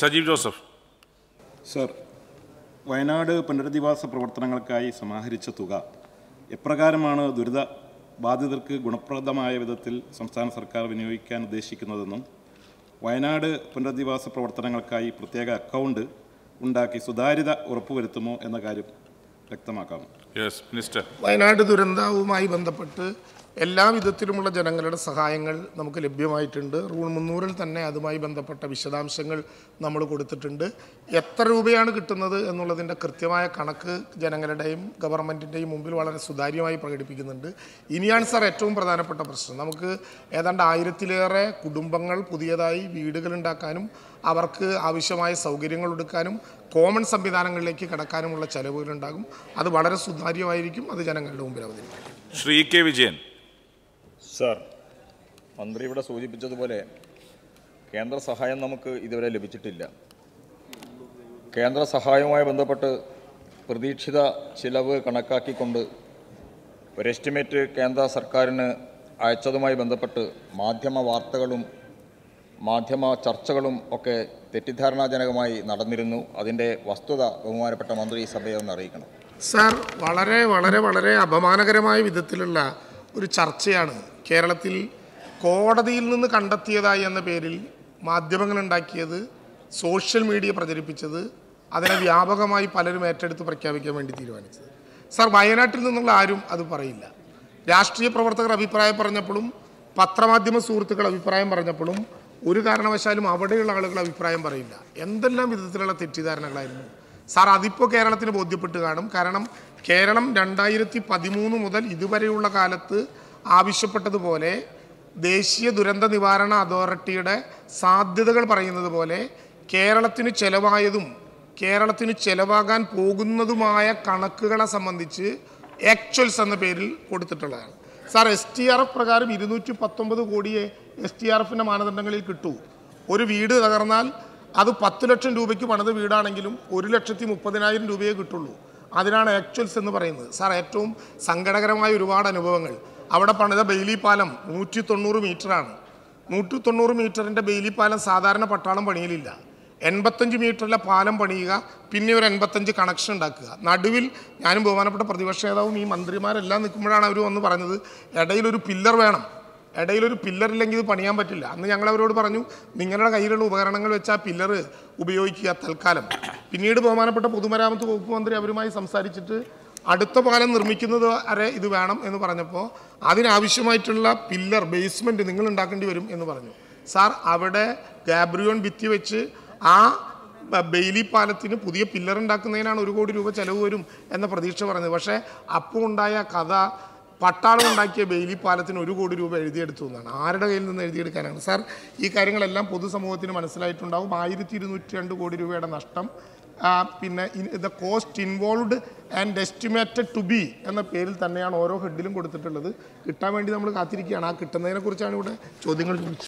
Sajeev Joseph sir Wayanad പുനരധിവാസ പ്രവർത്തനങ്ങൾക്കായി സമാഹരിച്ച തുക എപ്രകാരമാണ് ദുരിത ബാധിതർക്ക് ഗുണപ്രദമായ വിധത്തിൽ സംസ്ഥാന സർക്കാർ വിനിയോഗിക്കാൻ ഉദ്ദേശിക്കുന്നതെന്നും വയനാട് പുനരധിവാസ പ്രവർത്തനങ്ങൾക്കായി പ്രത്യേക അക്കൗണ്ട് ഉണ്ടാക്കി സുതാര്യത ഉറപ്പുവരുത്തുമോ എന്ന കാര്യം വ്യക്തമാക്കാം യെസ് മിനിസ്റ്റർ വയനാട് ദുരന്തവുമായി ബന്ധപ്പെട്ട് എല്ലാ വിധത്തിലുമുള്ള ജനങ്ങളുടെ സഹായങ്ങൾ നമുക്ക് ലഭ്യമായിട്ടുണ്ട് റൂൾ മുന്നൂറിൽ തന്നെ അതുമായി ബന്ധപ്പെട്ട വിശദാംശങ്ങൾ നമ്മൾ കൊടുത്തിട്ടുണ്ട് എത്ര രൂപയാണ് കിട്ടുന്നത് എന്നുള്ളതിൻ്റെ കൃത്യമായ കണക്ക് ജനങ്ങളുടെയും ഗവൺമെൻറ്റിൻ്റെയും മുമ്പിൽ വളരെ സുതാര്യമായി പ്രകടിപ്പിക്കുന്നുണ്ട് ഇനിയാണ് സാർ ഏറ്റവും പ്രധാനപ്പെട്ട പ്രശ്നം നമുക്ക് ഏതാണ്ട് ആയിരത്തിലേറെ കുടുംബങ്ങൾ പുതിയതായി ഉണ്ടാക്കാനും അവർക്ക് ആവശ്യമായ സൗകര്യങ്ങൾ എടുക്കാനും കോമൺ സംവിധാനങ്ങളിലേക്ക് കടക്കാനുമുള്ള ചെലവുകളുണ്ടാകും അത് വളരെ സുതാര്യമായിരിക്കും അത് ജനങ്ങളുടെ മുമ്പിൽ അവതരിപ്പിക്കും ശ്രീ കെ വിജയൻ സാർ മന്ത്രി ഇവിടെ സൂചിപ്പിച്ചതുപോലെ കേന്ദ്ര സഹായം നമുക്ക് ഇതുവരെ ലഭിച്ചിട്ടില്ല കേന്ദ്ര സഹായവുമായി ബന്ധപ്പെട്ട് പ്രതീക്ഷിത ചിലവ് കണക്കാക്കിക്കൊണ്ട് ഒരു എസ്റ്റിമേറ്റ് കേന്ദ്ര സർക്കാരിന് അയച്ചതുമായി ബന്ധപ്പെട്ട് മാധ്യമ വാർത്തകളും മാധ്യമ ചർച്ചകളും ഒക്കെ തെറ്റിദ്ധാരണാജനകമായി നടന്നിരുന്നു അതിൻ്റെ വസ്തുത ബഹുമാനപ്പെട്ട മന്ത്രി സഭയെ ഒന്ന് അറിയിക്കണം സാർ വളരെ വളരെ വളരെ അപമാനകരമായ വിധത്തിലുള്ള ഒരു ചർച്ചയാണ് കേരളത്തിൽ കോടതിയിൽ നിന്ന് കണ്ടെത്തിയതായി എന്ന പേരിൽ മാധ്യമങ്ങളുണ്ടാക്കിയത് സോഷ്യൽ മീഡിയ പ്രചരിപ്പിച്ചത് അതിനെ വ്യാപകമായി പലരും ഏറ്റെടുത്ത് പ്രഖ്യാപിക്കാൻ വേണ്ടി തീരുമാനിച്ചത് സാർ വയനാട്ടിൽ നിന്നുള്ള ആരും അത് പറയില്ല രാഷ്ട്രീയ പ്രവർത്തകർ അഭിപ്രായം പറഞ്ഞപ്പോഴും പത്രമാധ്യമ സുഹൃത്തുക്കൾ അഭിപ്രായം പറഞ്ഞപ്പോഴും ഒരു കാരണവശാലും അവിടെയുള്ള ആളുകൾ അഭിപ്രായം പറയില്ല എന്തെല്ലാം വിധത്തിലുള്ള തെറ്റിദ്ധാരണകളായിരുന്നു സാർ അതിപ്പോൾ കേരളത്തിന് ബോധ്യപ്പെട്ട് കാണും കാരണം കേരളം രണ്ടായിരത്തി പതിമൂന്ന് മുതൽ ഇതുവരെയുള്ള കാലത്ത് ആവശ്യപ്പെട്ടതുപോലെ ദേശീയ ദുരന്ത നിവാരണ അതോറിറ്റിയുടെ സാധ്യതകൾ പറയുന്നത് പോലെ കേരളത്തിന് ചെലവായതും കേരളത്തിന് ചെലവാകാൻ പോകുന്നതുമായ കണക്കുകളെ സംബന്ധിച്ച് ആക്ച്വൽസ് എന്ന പേരിൽ കൊടുത്തിട്ടുള്ളതാണ് sir S T R F പ്രകാരം ഇരുന്നൂറ്റി പത്തൊമ്പത് കോടിയെ എസ് ടി ആർ എഫിൻ്റെ മാനദണ്ഡങ്ങളിൽ കിട്ടൂ ഒരു വീട് തകർന്നാൽ അത് പത്ത് ലക്ഷം രൂപയ്ക്ക് പണിത് വീടാണെങ്കിലും ഒരു ലക്ഷത്തി മുപ്പതിനായിരം രൂപയെ കിട്ടുള്ളൂ അതിനാണ് ആക്ച്വൽസ് എന്ന് പറയുന്നത് സാർ ഏറ്റവും സങ്കടകരമായ ഒരുപാട് അനുഭവങ്ങൾ അവിടെ പണിത ബെയിലി പാലം നൂറ്റി തൊണ്ണൂറ് മീറ്ററാണ് നൂറ്റി തൊണ്ണൂറ് മീറ്ററിൻ്റെ ബെയിലി പാലം സാധാരണ പട്ടാളം പണിയിലില്ല എൺപത്തഞ്ച് മീറ്ററിലെ പാലം പണിയുക പിന്നെ ഒരു എൺപത്തഞ്ച് കണക്ഷൻ ഉണ്ടാക്കുക നടുവിൽ ഞാനും ബഹുമാനപ്പെട്ട പ്രതിപക്ഷ നേതാവും ഈ മന്ത്രിമാരെല്ലാം നിൽക്കുമ്പോഴാണ് അവർ വന്ന് പറഞ്ഞത് ഇടയിൽ ഒരു പില്ലർ വേണം ഇടയിൽ ഒരു പില്ലർ ഇല്ലെങ്കിൽ ഇത് പണിയാൻ പറ്റില്ല അന്ന് ഞങ്ങൾ അവരോട് പറഞ്ഞു നിങ്ങളുടെ കയ്യിലുള്ള ഉപകരണങ്ങൾ വെച്ച് ആ പില്ലർ ഉപയോഗിക്കുക തൽക്കാലം പിന്നീട് ബഹുമാനപ്പെട്ട പൊതുമരാമത്ത് വകുപ്പ് മന്ത്രി അവരുമായി സംസാരിച്ചിട്ട് അടുത്ത പാലം നിർമ്മിക്കുന്നത് വരെ ഇത് വേണം എന്ന് പറഞ്ഞപ്പോൾ അതിനാവശ്യമായിട്ടുള്ള പില്ലർ ബേസ്മെൻറ്റ് നിങ്ങൾ ഉണ്ടാക്കേണ്ടി വരും എന്ന് പറഞ്ഞു സാർ അവിടെ ഗാബ്രിയോൺ ഭിത്തി വെച്ച് ആ ബെയിലി പാലത്തിന് പുതിയ പില്ലർ ഉണ്ടാക്കുന്നതിനാണ് ഒരു കോടി രൂപ ചെലവ് വരും എന്ന പ്രതീക്ഷ പറഞ്ഞത് പക്ഷേ അപ്പോൾ ഉണ്ടായ കഥ പട്ടാളം ഉണ്ടാക്കിയ ബെയിലി പാലത്തിന് ഒരു കോടി രൂപ എഴുതിയെടുത്തു എന്നാണ് ആരുടെ കയ്യിൽ നിന്ന് എഴുതിയെടുക്കാനാണ് സാർ ഈ കാര്യങ്ങളെല്ലാം പൊതുസമൂഹത്തിന് മനസ്സിലായിട്ടുണ്ടാവും ആയിരത്തി ഇരുന്നൂറ്റി രണ്ട് കോടി രൂപയുടെ നഷ്ടം പിന്നെ the cost involved and estimated to be എന്ന പേരിൽ തന്നെയാണ് ഓരോ ഹെഡിലും കൊടുത്തിട്ടുള്ളത് കിട്ടാൻ വേണ്ടി നമ്മൾ കാത്തിരിക്കുകയാണ് ആ കിട്ടുന്നതിനെക്കുറിച്ചാണ് ഇവിടെ ചോദ്യങ്ങൾ ചോദിച്ചത്